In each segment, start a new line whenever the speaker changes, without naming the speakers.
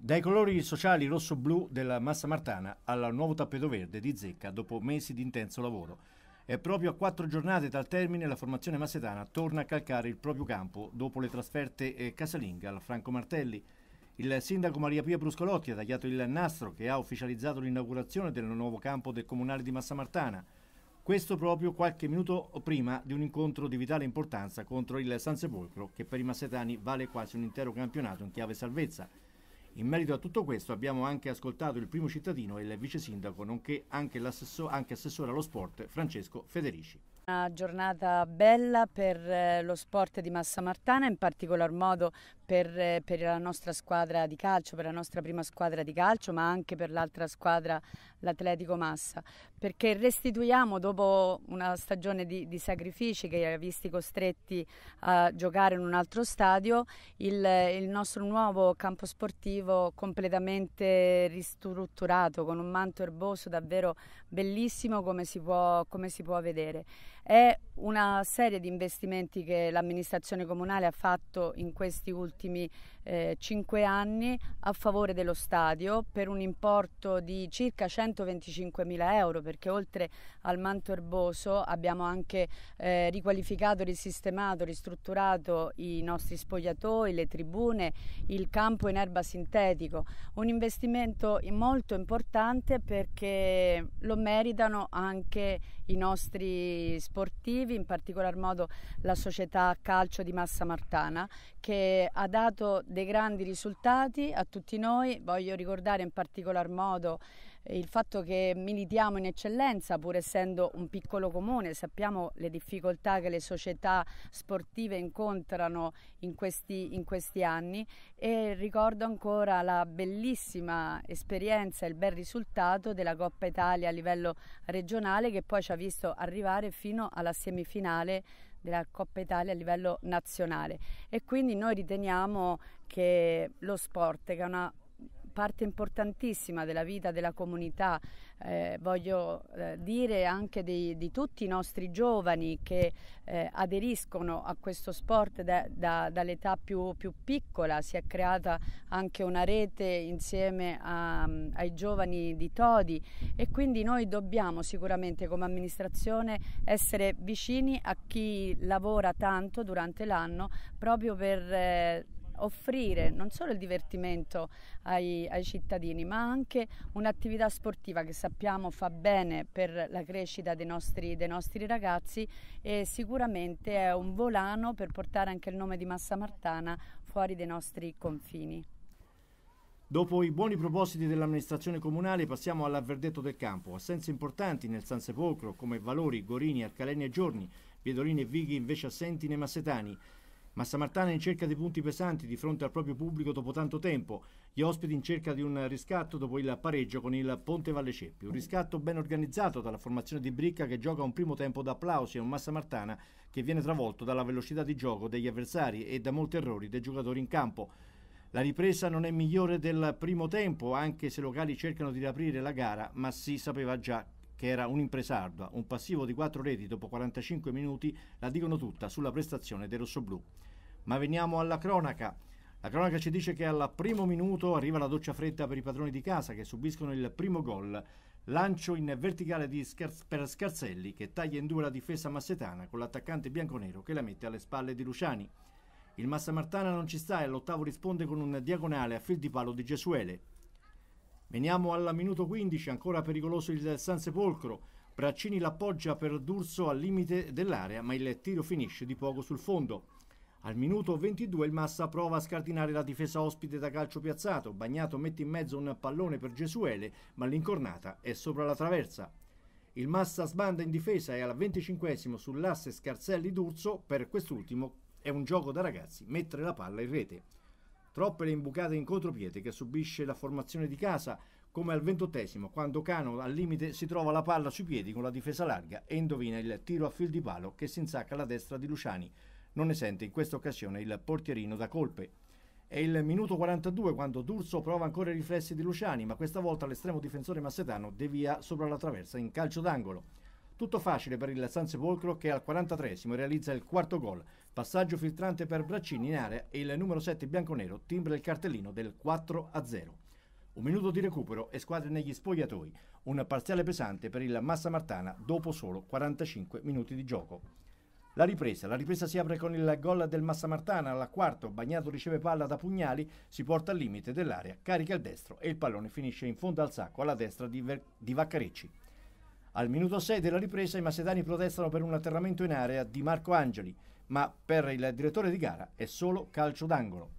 Dai colori sociali rosso-blu della Massa Martana al nuovo tappeto verde di Zecca dopo mesi di intenso lavoro. E proprio a quattro giornate dal termine la formazione massetana torna a calcare il proprio campo dopo le trasferte eh, casalinghe al Franco Martelli. Il sindaco Maria Pia Bruscolotti ha tagliato il nastro che ha ufficializzato l'inaugurazione del nuovo campo del comunale di Massa Martana. Questo proprio qualche minuto prima di un incontro di vitale importanza contro il San Sepolcro che per i massetani vale quasi un intero campionato in chiave salvezza. In merito a tutto questo abbiamo anche ascoltato il primo cittadino e il vice sindaco, nonché anche, anche assessore allo sport Francesco Federici.
Una giornata bella per eh, lo sport di Massa Martana, in particolar modo per, eh, per, la nostra squadra di calcio, per la nostra prima squadra di calcio, ma anche per l'altra squadra, l'Atletico Massa, perché restituiamo dopo una stagione di, di sacrifici che li ha visti costretti a giocare in un altro stadio, il, il nostro nuovo campo sportivo completamente ristrutturato, con un manto erboso davvero bellissimo come si può, come si può vedere. È una serie di investimenti che l'amministrazione comunale ha fatto in questi ultimi eh, 5 anni a favore dello stadio per un importo di circa 125 mila euro perché oltre al manto erboso abbiamo anche eh, riqualificato, risistemato, ristrutturato i nostri spogliatoi, le tribune, il campo in erba sintetico. Un investimento molto importante perché lo meritano anche i nostri sportivi, in particolar modo la società calcio di Massa Martana che ha dato dei grandi risultati a tutti noi, voglio ricordare in particolar modo il fatto che militiamo in eccellenza, pur essendo un piccolo comune, sappiamo le difficoltà che le società sportive incontrano in questi, in questi anni e ricordo ancora la bellissima esperienza e il bel risultato della Coppa Italia a livello regionale che poi ci ha visto arrivare fino alla semifinale della Coppa Italia a livello nazionale e quindi noi riteniamo che lo sport che è una parte importantissima della vita della comunità, eh, voglio eh, dire anche di, di, tutti i nostri giovani che eh, aderiscono a questo sport da, da, dall'età più, più, piccola, si è creata anche una rete insieme a, ai giovani di Todi e quindi noi dobbiamo sicuramente come amministrazione essere vicini a chi lavora tanto durante l'anno proprio per eh, offrire non solo il divertimento ai, ai cittadini, ma anche un'attività sportiva che sappiamo fa bene per la crescita dei nostri, dei nostri ragazzi e sicuramente è un volano per portare anche il nome di Massa Martana fuori dai nostri confini.
Dopo i buoni propositi dell'amministrazione comunale passiamo all'avverdetto del campo. Assenze importanti nel San Sepolcro come Valori, Gorini, Arcaleni e Giorni, Viedolini e Vighi invece assenti nei Massetani. Ma Samartana in cerca di punti pesanti di fronte al proprio pubblico dopo tanto tempo. Gli ospiti in cerca di un riscatto dopo il pareggio con il Ponte Valle Ceppi. Un riscatto ben organizzato dalla formazione di Bricca che gioca un primo tempo d'applausi e un Massamartana che viene travolto dalla velocità di gioco degli avversari e da molti errori dei giocatori in campo. La ripresa non è migliore del primo tempo, anche se i locali cercano di riaprire la gara, ma si sapeva già che era un impresardua, un passivo di 4 reti dopo 45 minuti, la dicono tutta sulla prestazione del rossoblù. Ma veniamo alla cronaca. La cronaca ci dice che al primo minuto arriva la doccia fredda per i padroni di casa che subiscono il primo gol. Lancio in verticale Scherz- per Scarzelli che taglia in due la difesa massetana con l'attaccante bianconero che la mette alle spalle di Luciani. Il Massa Martana non ci sta e all'ottavo risponde con un diagonale a fil di palo di Gesuele. Veniamo al minuto 15, ancora pericoloso il San Sepolcro. Braccini l'appoggia per D'Urso al limite dell'area, ma il tiro finisce di poco sul fondo. Al minuto 22 il Massa prova a scardinare la difesa ospite da calcio piazzato. Bagnato mette in mezzo un pallone per Gesuele, ma l'incornata è sopra la traversa. Il Massa sbanda in difesa e al 25 sull'asse scarzelli d'Urso, per quest'ultimo è un gioco da ragazzi mettere la palla in rete. Troppe le imbucate in contropiede che subisce la formazione di casa, come al ventottesimo, quando Cano al limite si trova la palla sui piedi con la difesa larga e indovina il tiro a fil di palo che si insacca alla destra di Luciani. Non ne sente in questa occasione il portierino da colpe. È il minuto 42 quando D'Urso prova ancora i riflessi di Luciani, ma questa volta l'estremo difensore massetano devia sopra la traversa in calcio d'angolo. Tutto facile per il San Sepolcro che al 43 realizza il quarto gol Passaggio filtrante per Braccini in area e il numero 7 bianconero timbra il cartellino del 4 a 0. Un minuto di recupero e squadre negli spogliatoi, un parziale pesante per il Massa Martana dopo solo 45 minuti di gioco. La ripresa, la ripresa si apre con il gol del Massa Martana alla quarto, Bagnato riceve palla da pugnali, si porta al limite dell'area, carica il destro e il pallone finisce in fondo al sacco alla destra di, Ver- di Vaccarecci. Al minuto 6 della ripresa i massedani protestano per un atterramento in area di Marco Angeli, ma per il direttore di gara è solo calcio d'angolo.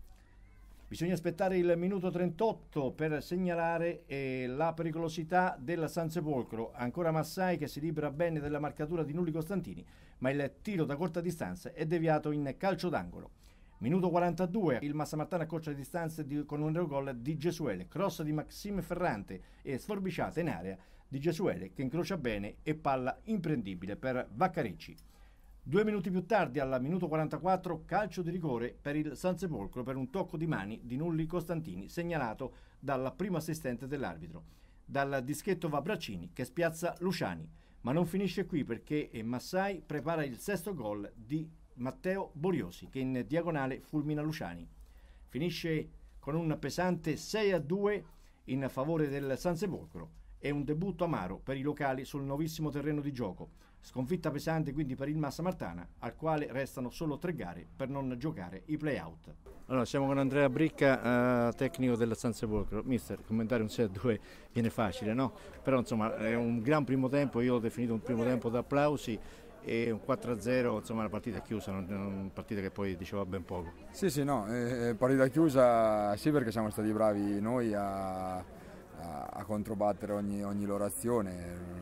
Bisogna aspettare il minuto 38 per segnalare eh, la pericolosità del Sansepolcro. Ancora Massai che si libera bene della marcatura di Nulli Costantini, ma il tiro da corta distanza è deviato in calcio d'angolo. Minuto 42, il Massamartana accorcia le distanze di, con un gol di Gesuele, cross di Maxime Ferrante e sforbiciata in area di Gesuele che incrocia bene e palla imprendibile per Vaccarecci. Due minuti più tardi, al minuto 44, calcio di rigore per il San Sepolcro per un tocco di mani di Nulli Costantini, segnalato dal primo assistente dell'arbitro. Dal dischetto va Braccini che spiazza Luciani. Ma non finisce qui perché Massai prepara il sesto gol di Matteo Boriosi che in diagonale fulmina Luciani. Finisce con un pesante 6 a 2 in favore del San Sepolcro e un debutto amaro per i locali sul nuovissimo terreno di gioco. Sconfitta pesante quindi per il Massa Martana, al quale restano solo tre gare per non giocare i play-out. Allora, siamo con Andrea Bricca, eh, tecnico della San Sepolcro. Mister, commentare un 6-2 viene facile, no? Però insomma è un gran primo tempo, io l'ho definito un primo tempo d'applausi e un 4-0, insomma la partita è chiusa, una partita che poi diceva ben poco.
Sì, sì, no, eh, eh partita chiusa sì perché siamo stati bravi noi a a, controbattere ogni, ogni, loro azione.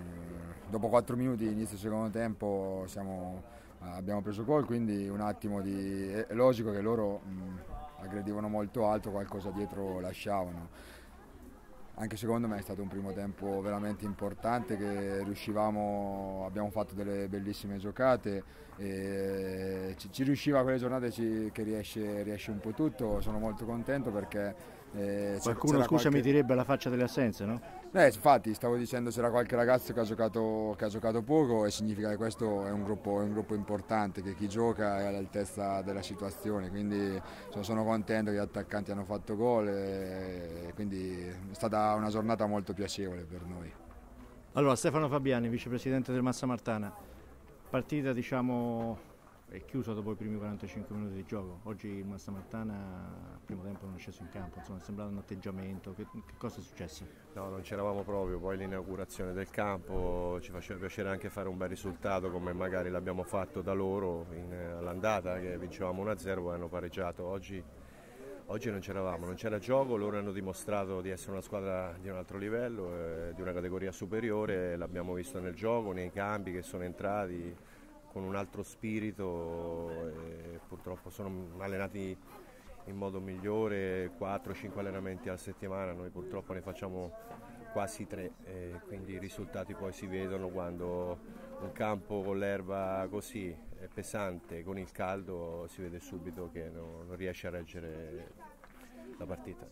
Dopo 4 minuti, inizio secondo tempo, siamo, abbiamo preso gol, quindi un attimo di... è logico che loro mh, aggredivano molto alto, qualcosa dietro lasciavano anche secondo me è stato un primo tempo veramente importante che riuscivamo, abbiamo fatto delle bellissime giocate, ci, ci, riusciva quelle giornate ci, che riesce, riesce, un po' tutto, sono molto contento perché... Eh, Qualcuno scusa qualche... mi
direbbe la faccia delle assenze, no?
Eh, infatti, stavo dicendo c'era qualche ragazzo che ha, giocato, che ha, giocato, poco e significa che questo è un, gruppo, è un, gruppo, importante, che chi gioca è all'altezza della situazione, quindi cioè, sono contento che gli attaccanti hanno fatto gol e, e quindi è stata una giornata molto piacevole per noi.
Allora, Stefano Fabiani, vicepresidente del Massa Martana, partita diciamo è chiuso dopo i primi 45 minuti di gioco. Oggi il Mastamatana al primo tempo non è sceso in campo, insomma è sembrato un atteggiamento. Che, che cosa è successo? No, non c'eravamo proprio, poi l'inaugurazione del campo ci faceva piacere anche fare un bel risultato come magari l'abbiamo fatto da loro in, all'andata che vincevamo 1-0 e hanno pareggiato. Oggi, oggi non c'eravamo, non c'era gioco, loro hanno dimostrato di essere una squadra di un altro livello, eh, di una categoria superiore, l'abbiamo visto nel gioco, nei cambi che sono entrati con un altro spirito e purtroppo sono allenati in modo migliore 4-5 allenamenti alla settimana, noi purtroppo ne facciamo quasi 3 e quindi i risultati poi si vedono quando un campo con l'erba così pesante, con il caldo, si vede subito che non riesce a reggere la partita.